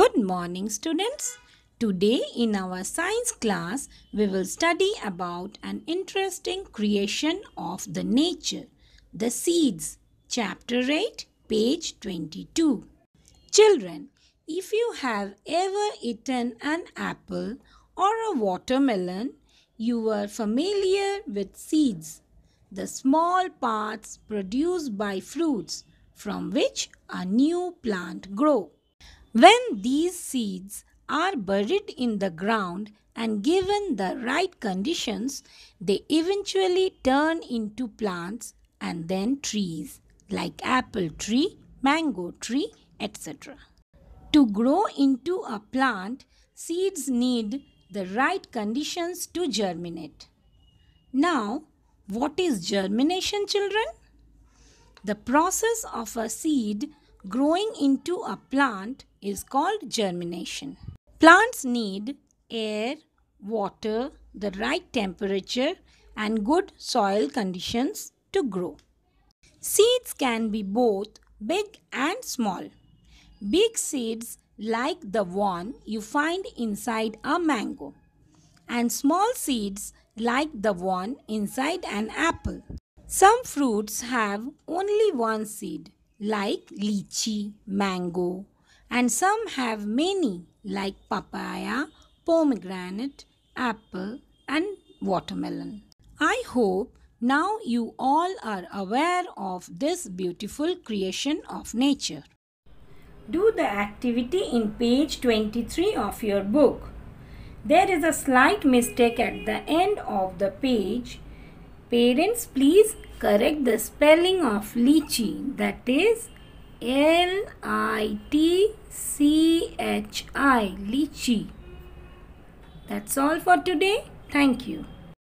Good morning students. Today in our science class, we will study about an interesting creation of the nature, the seeds, chapter 8, page 22. Children, if you have ever eaten an apple or a watermelon, you are familiar with seeds, the small parts produced by fruits from which a new plant grows. When these seeds are buried in the ground and given the right conditions, they eventually turn into plants and then trees like apple tree, mango tree, etc. To grow into a plant, seeds need the right conditions to germinate. Now, what is germination, children? The process of a seed growing into a plant is called germination. Plants need air, water, the right temperature and good soil conditions to grow. Seeds can be both big and small. Big seeds like the one you find inside a mango and small seeds like the one inside an apple. Some fruits have only one seed like lychee, mango, and some have many like papaya, pomegranate, apple, and watermelon. I hope now you all are aware of this beautiful creation of nature. Do the activity in page 23 of your book. There is a slight mistake at the end of the page Parents, please correct the spelling of lychee. That is L-I-T-C-H-I, lychee. That's all for today. Thank you.